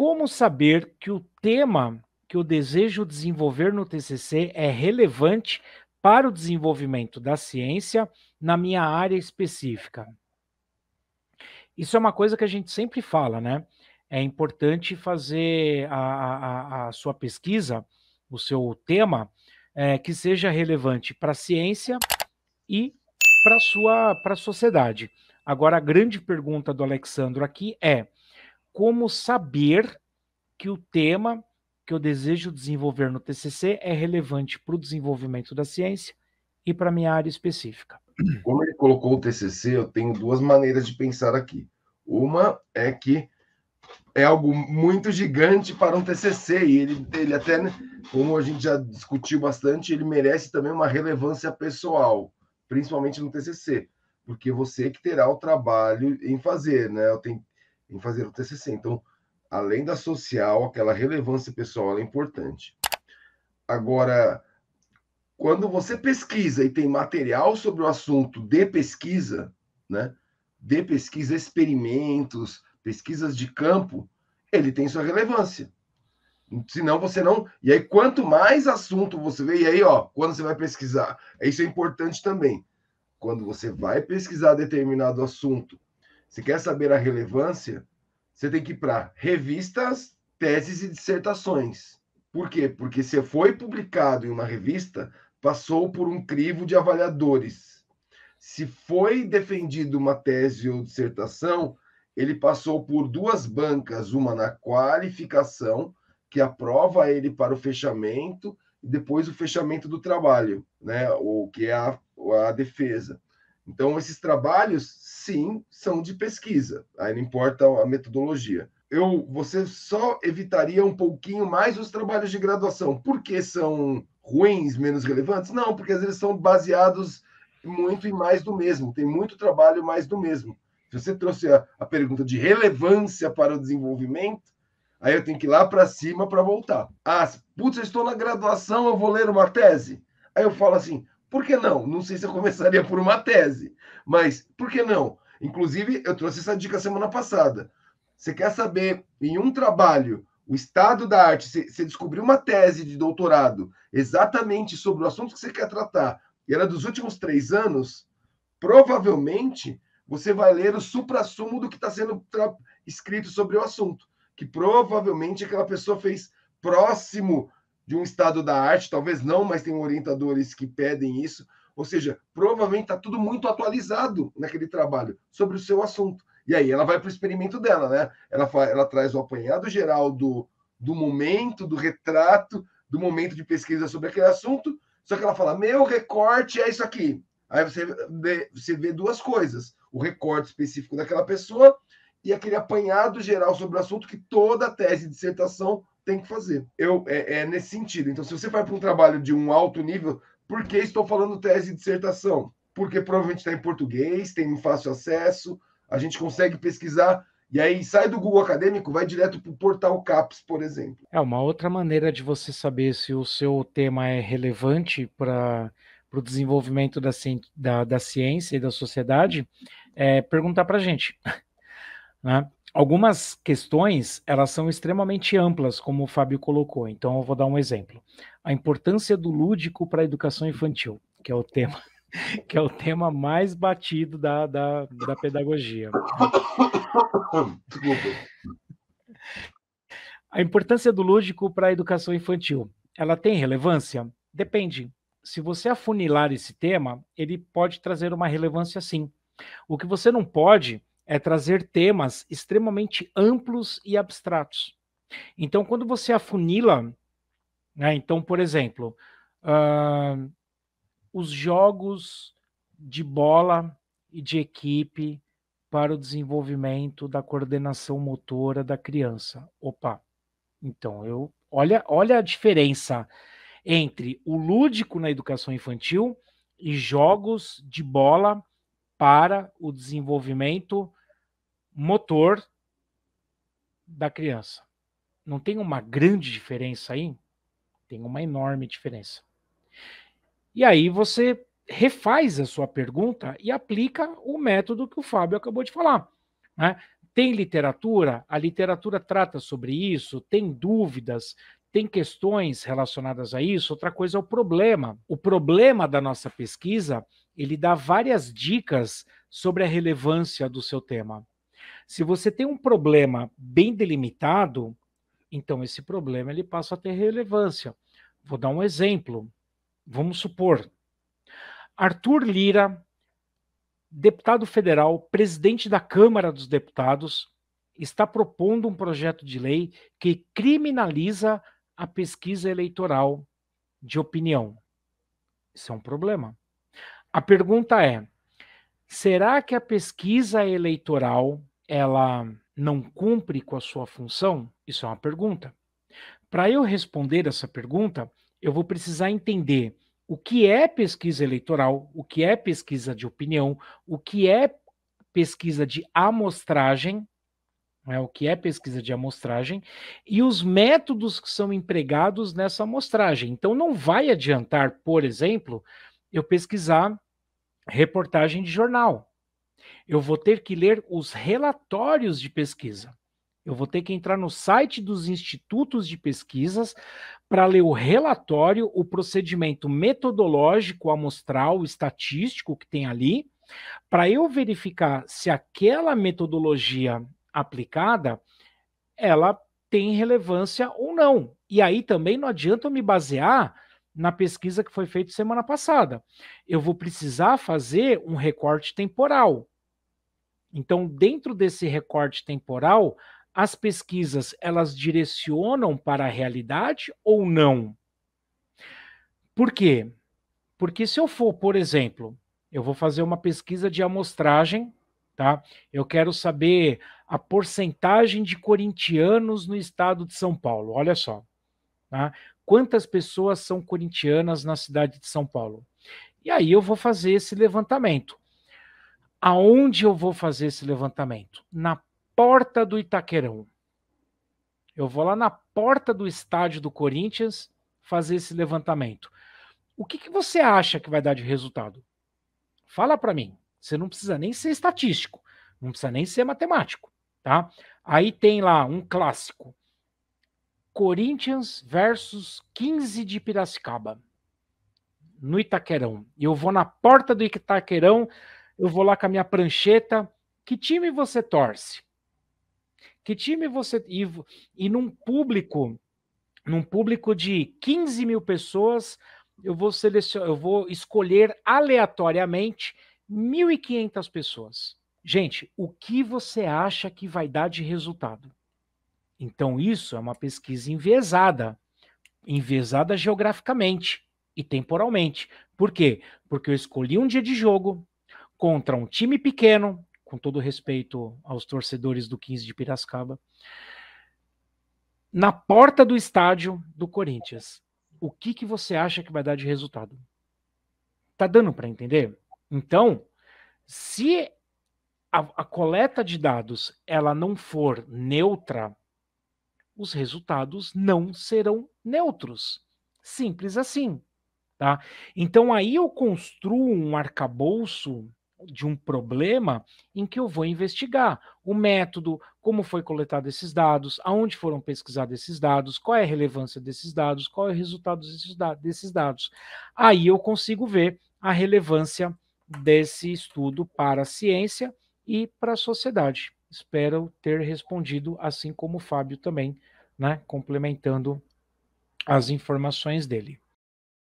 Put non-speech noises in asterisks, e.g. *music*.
Como saber que o tema que eu desejo desenvolver no TCC é relevante para o desenvolvimento da ciência na minha área específica? Isso é uma coisa que a gente sempre fala, né? É importante fazer a, a, a sua pesquisa, o seu tema, é, que seja relevante para a ciência e para a sua pra sociedade. Agora, a grande pergunta do Alexandro aqui é: como saber que o tema que eu desejo desenvolver no TCC é relevante para o desenvolvimento da ciência e para minha área específica. Como ele colocou o TCC, eu tenho duas maneiras de pensar aqui. Uma é que é algo muito gigante para um TCC e ele, ele até, né, como a gente já discutiu bastante, ele merece também uma relevância pessoal, principalmente no TCC, porque você que terá o trabalho em fazer, né? Eu tenho em fazer o TCC. Então, além da social, aquela relevância pessoal é importante. Agora, quando você pesquisa e tem material sobre o assunto de pesquisa, né, de pesquisa, experimentos, pesquisas de campo, ele tem sua relevância. Senão você não. E aí, quanto mais assunto você vê, e aí, ó, quando você vai pesquisar, isso é importante também. Quando você vai pesquisar determinado assunto, você quer saber a relevância, você tem que ir para revistas, teses e dissertações. Por quê? Porque se foi publicado em uma revista, passou por um crivo de avaliadores. Se foi defendido uma tese ou dissertação, ele passou por duas bancas, uma na qualificação, que aprova ele para o fechamento, e depois o fechamento do trabalho, né? O que é a, a defesa. Então, esses trabalhos, sim, são de pesquisa, aí não importa a metodologia. Eu, você só evitaria um pouquinho mais os trabalhos de graduação. porque são ruins, menos relevantes? Não, porque às vezes são baseados muito em mais do mesmo, tem muito trabalho mais do mesmo. Se você trouxe a, a pergunta de relevância para o desenvolvimento, aí eu tenho que ir lá para cima para voltar. Ah, putz, eu estou na graduação, eu vou ler uma tese? Aí eu falo assim, por que não? Não sei se eu começaria por uma tese, mas por que não? Inclusive, eu trouxe essa dica semana passada. Você quer saber, em um trabalho, o estado da arte, você descobriu uma tese de doutorado exatamente sobre o assunto que você quer tratar, e era dos últimos três anos, provavelmente você vai ler o supra-sumo do que está sendo escrito sobre o assunto, que provavelmente aquela pessoa fez próximo de um estado da arte, talvez não, mas tem orientadores que pedem isso. Ou seja, provavelmente está tudo muito atualizado naquele trabalho sobre o seu assunto. E aí ela vai para o experimento dela, né? Ela, ela traz o apanhado geral do, do momento, do retrato, do momento de pesquisa sobre aquele assunto, só que ela fala: meu recorte é isso aqui. Aí você vê, você vê duas coisas: o recorte específico daquela pessoa e aquele apanhado geral sobre o assunto que toda a tese de dissertação tem que fazer. Eu, é, é nesse sentido. Então, se você vai para um trabalho de um alto nível, por que estou falando tese e dissertação? Porque provavelmente está em português, tem fácil acesso, a gente consegue pesquisar e aí sai do Google Acadêmico, vai direto para o portal CAPS, por exemplo. É uma outra maneira de você saber se o seu tema é relevante para o desenvolvimento da, da, da, ciência e da sociedade, é perguntar para a gente. *laughs* Né? algumas questões elas são extremamente amplas, como o Fábio colocou. Então eu vou dar um exemplo: a importância do lúdico para a educação infantil, que é o tema *laughs* que é o tema mais batido da, da, da pedagogia. a importância do lúdico para a educação infantil, ela tem relevância? Depende. Se você afunilar esse tema, ele pode trazer uma relevância sim. O que você não pode é trazer temas extremamente amplos e abstratos. Então, quando você afunila, né, então, por exemplo, uh, os jogos de bola e de equipe para o desenvolvimento da coordenação motora da criança. Opa, então eu olha, olha a diferença entre o lúdico na educação infantil e jogos de bola para o desenvolvimento motor da criança. Não tem uma grande diferença aí? Tem uma enorme diferença. E aí você refaz a sua pergunta e aplica o método que o Fábio acabou de falar. Né? Tem literatura? A literatura trata sobre isso? Tem dúvidas? Tem questões relacionadas a isso? Outra coisa é o problema. O problema da nossa pesquisa, ele dá várias dicas sobre a relevância do seu tema. Se você tem um problema bem delimitado, então esse problema ele passa a ter relevância. Vou dar um exemplo. Vamos supor Arthur Lira, deputado federal, presidente da Câmara dos Deputados, está propondo um projeto de lei que criminaliza a pesquisa eleitoral de opinião. Isso é um problema. A pergunta é: será que a pesquisa eleitoral ela não cumpre com a sua função? Isso é uma pergunta. Para eu responder essa pergunta, eu vou precisar entender o que é pesquisa eleitoral, o que é pesquisa de opinião, o que é pesquisa de amostragem, né, o que é pesquisa de amostragem, e os métodos que são empregados nessa amostragem. Então, não vai adiantar, por exemplo, eu pesquisar reportagem de jornal. Eu vou ter que ler os relatórios de pesquisa. Eu vou ter que entrar no site dos institutos de pesquisas para ler o relatório, o procedimento metodológico, amostral, estatístico que tem ali, para eu verificar se aquela metodologia aplicada ela tem relevância ou não. E aí também não adianta eu me basear na pesquisa que foi feita semana passada. Eu vou precisar fazer um recorte temporal. Então, dentro desse recorte temporal, as pesquisas elas direcionam para a realidade ou não? Por quê? Porque se eu for, por exemplo, eu vou fazer uma pesquisa de amostragem, tá? Eu quero saber a porcentagem de corintianos no estado de São Paulo. Olha só, tá? Quantas pessoas são corintianas na cidade de São Paulo? E aí eu vou fazer esse levantamento. Aonde eu vou fazer esse levantamento? Na porta do Itaquerão. Eu vou lá na porta do estádio do Corinthians fazer esse levantamento. O que, que você acha que vai dar de resultado? Fala para mim. Você não precisa nem ser estatístico, não precisa nem ser matemático, tá? Aí tem lá um clássico. Corinthians versus 15 de Piracicaba, no Itaquerão. E eu vou na porta do Itaquerão eu vou lá com a minha prancheta. Que time você torce? Que time você. E, e num público, num público de 15 mil pessoas, eu vou selecionar, eu vou escolher aleatoriamente 1.500 pessoas. Gente, o que você acha que vai dar de resultado? Então, isso é uma pesquisa enviesada, enviesada geograficamente e temporalmente. Por quê? Porque eu escolhi um dia de jogo, contra um time pequeno, com todo respeito aos torcedores do 15 de Piracicaba, na porta do estádio do Corinthians. O que, que você acha que vai dar de resultado? Tá dando para entender? Então, se a, a, coleta de dados ela não for neutra, os resultados não serão neutros. Simples assim, tá? Então aí eu construo um arcabouço de um problema em que eu vou investigar o método, como foi coletado esses dados, aonde foram pesquisados esses dados, qual é a relevância desses dados, qual é o resultado desses dados. Aí eu consigo ver a relevância desse estudo para a ciência e para a sociedade. Espero ter respondido, assim como o Fábio também, né, complementando as informações dele.